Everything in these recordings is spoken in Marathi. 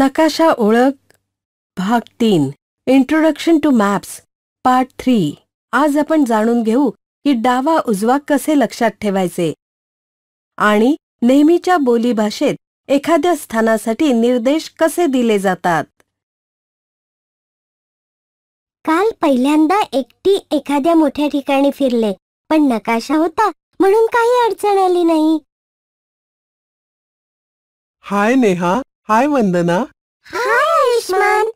नकाशा ओळख भाग तीन introduction to maps part three आज आपण जाणून घेऊ की डावा उजवा कसे लक्षात ठेवायचे आणि नेहमीच्या बोलीभाषेत एखाद्या स्थानासाठी निर्देश कसे दिले जातात काल पहिल्यांदा एकटी एखाद्या मोठ्या ठिकाणी फिरले पण नकाशा होता म्हणून काही अडचण आली नाही हाय नेहा हाय वंदना हाय आयुष्मान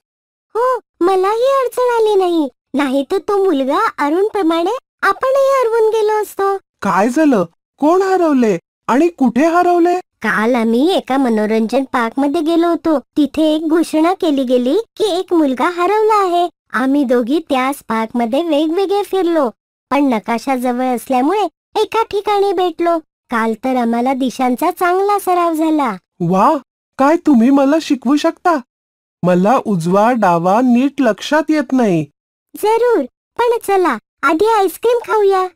हो मलाही अडचण आली नाही नाही तर तो मुलगा अरुण प्रमाणे आपणही हरवून गेलो असतो काय झालं कोण हरवले आणि कुठे हरवले काल आम्ही एका मनोरंजन पार्क मध्ये गेलो होतो तिथे एक घोषणा केली गेली की एक मुलगा हरवला आहे आम्ही दोघी त्याच पार्क मध्ये वेगवेगळे फिरलो पण नकाशा जवळ असल्यामुळे एका ठिकाणी भेटलो काल तर आम्हाला दिशांचा चांगला सराव झाला वा काय तुम्ही मला शिकवू शकता मला उजवा डावा नीट लक्षात येत नाही जरूर पण चला आधी आईस्क्रीम खाऊया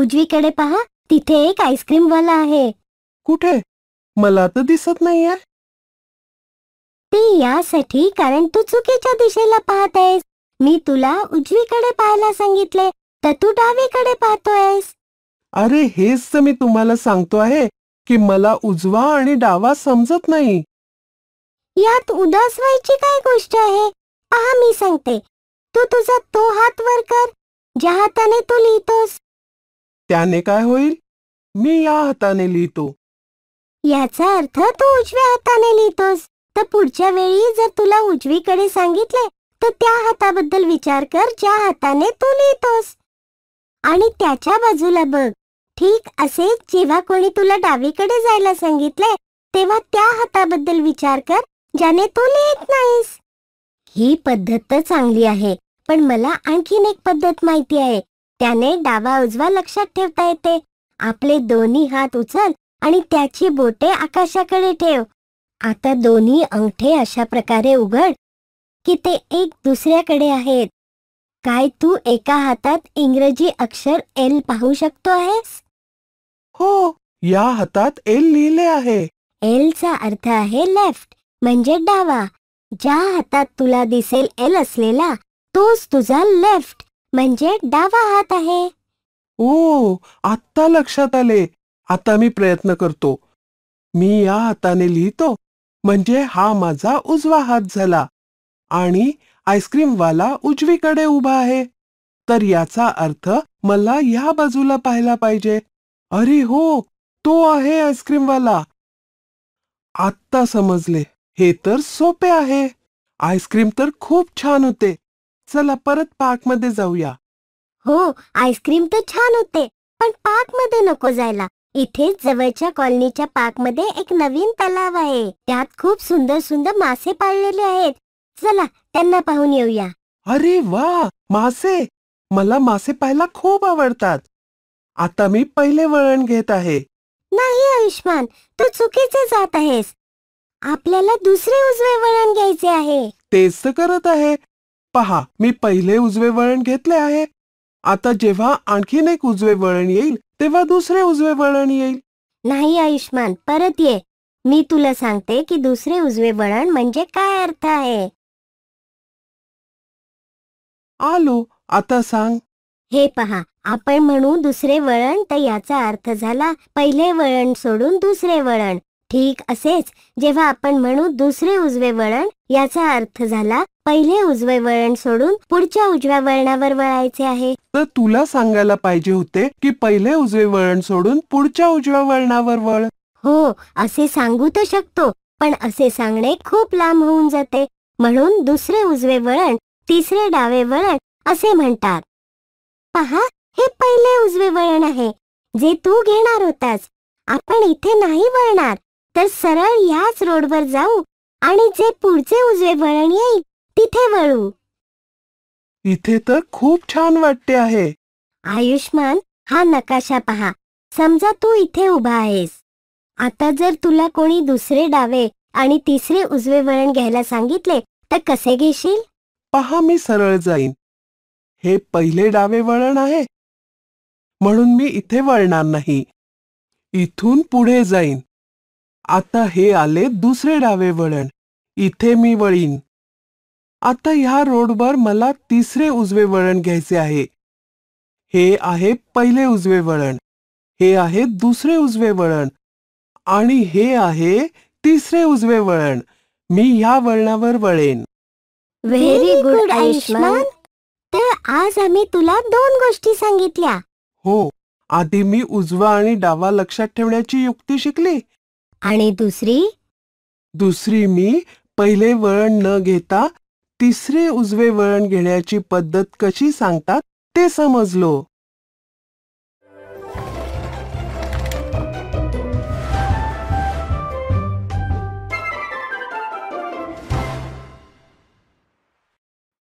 उजवीकडे पहा तिथे एक आईस्क्रीम वाला आहे कुठे मला तर दिसत नाहीये ते यासाठी कारण तू चुकीच्या दिशेला पाहत आहेस मी तुला उजवीकडे पाहायला सांगितले तर तू डावीकडे पाहतोयस अरे हेच तर मी तुम्हाला सांगतो आहे की मला उजवा आणि डावा समजत नाही यात उदास व्हायची काय गोष्ट आहे पहा मी सांगते तू तुझा तो हात वर कर ज्या हाताने तू लिहितोस त्याने काय होईल मी या हाताने लिहितो याचा अर्थ तू उजव्या हाताने लिहितोस तर पुढच्या वेळी जर तुला उजवीकडे सांगितले तर त्या हाताबद्दल विचार कर ज्या हाताने तू लिहितोस आणि त्याच्या बाजूला बघ ठीक असे जेव्हा कोणी तुला डावीकडे जायला सांगितले तेव्हा त्या हाताबद्दल विचार कर ज्याने तू लिहित नाहीस ही पद्धत तर चांगली आहे पण मला आणखीन एक पद्धत माहिती आहे त्याने डावा उजवा लक्षात ठेवता येते आपले दोन्ही हात उचल आणि त्याची बोटे आकाशाकडे ठेव आता दोन्ही अंगठे अशा प्रकारे उघड की ते एक दुसऱ्याकडे आहेत काय तू एका हातात इंग्रजी अक्षर एल पाहू शकतो आहेस या हातात एल लिहिले आहे एलचा अर्थ आहे लेफ्ट म्हणजे डावा ज्या हातात तुला दिसेल एल असलेला तोच तुझा लेफ्ट म्हणजे डावा हात आहे ओ आत्ता लक्षात आले आता मी प्रयत्न करतो मी या हाताने लिहितो म्हणजे हा माझा उजवा हात झाला आणि आईस्क्रीमवाला उजवीकडे उभा आहे तर याचा अर्थ मला या बाजूला पाहायला पाहिजे अरे हो तो आहे आईस्क्रीमवाला आत्ता समजले हे तर सोपे आहे आईस्क्रीम तर खूप छान होते चला परत मध्ये जाऊया हो आईस्क्रीम तर छान होते पण मध्ये नको जायला इथे जवळच्या कॉलनीच्या पार्कमध्ये एक नवीन तलाव आहे त्यात खूप सुंदर सुंदर मासे पाळलेले आहेत चला त्यांना पाहून येऊया अरे वा मासे मला मासे पाहायला खूप आवडतात आता मी पहिले वळण घेत आहे नाही आयुष्मान तू चुकीचे जात आहेस आपल्याला दुसरे उजवे वळण घ्यायचे आहे तेच तर करत आहे पहा मी पहिले उजवे वळण घेतले आहे आता जेव्हा आणखीन एक उजवे वळण येईल तेव्हा दुसरे उजवे वळण येईल नाही आयुष्मान परत ये मी तुला सांगते की दुसरे उजवे वळण म्हणजे काय अर्थ आहे आलो आता सांग हे पहा आपण म्हणू दुसरे वळण तर याचा अर्थ झाला पहिले वळण सोडून दुसरे वळण ठीक असेच जेव्हा आपण म्हणू दुसरे उजवे वळण याचा अर्थ झाला पहिले उजवे वळण सोडून पुढच्या उजव्या वळणावर वळायचे आहे तर तुला सांगायला पाहिजे होते की पहिले उजवे वळण सोडून पुढच्या उजव्या वळणावर वळ हो असे सांगू तर शकतो पण असे सांगणे खूप लांब होऊन जाते म्हणून दुसरे उजवे वळण तिसरे डावे वळण असे म्हणतात पहा हे पहिले उजवे वळण आहे जे तू घेणार होतास आपण इथे नाही वळणार तर सरळ याच रोडवर जाऊ आणि जे पुढचे उजवे वळण येईल तिथे वळू इथे तर खूप छान वाटते आहे आयुष्मान हा नकाशा पहा समजा तू इथे उभा आहेस आता जर तुला कोणी दुसरे डावे आणि तिसरे उजवे वळण घ्यायला सांगितले तर कसे घेशील पहा मी सरळ जाईन हे पहिले डावे वळण आहे म्हणून मी इथे वळणार नाही इथून पुढे जाईन आता हे आले दुसरे डावे वळण इथे मी वळीन आता ह्या रोडवर मला तिसरे उजवे वळण घ्यायचे आहे हे आहे पहिले उजवे वळण हे आहे दुसरे उजवे वळण आणि हे आहे तिसरे उजवे वळण मी ह्या वळणावर वळेन व्हेरी गुड आयुष्मान तर आज आम्ही तुला दोन गोष्टी सांगितल्या हो आधी मी उजवा आणि डावा लक्षात ठेवण्याची युक्ती शिकली आणि दुसरी दुसरी मी पहिले वळण न घेता तिसरे उजवे वळण घेण्याची पद्धत कशी सांगतात ते समजलो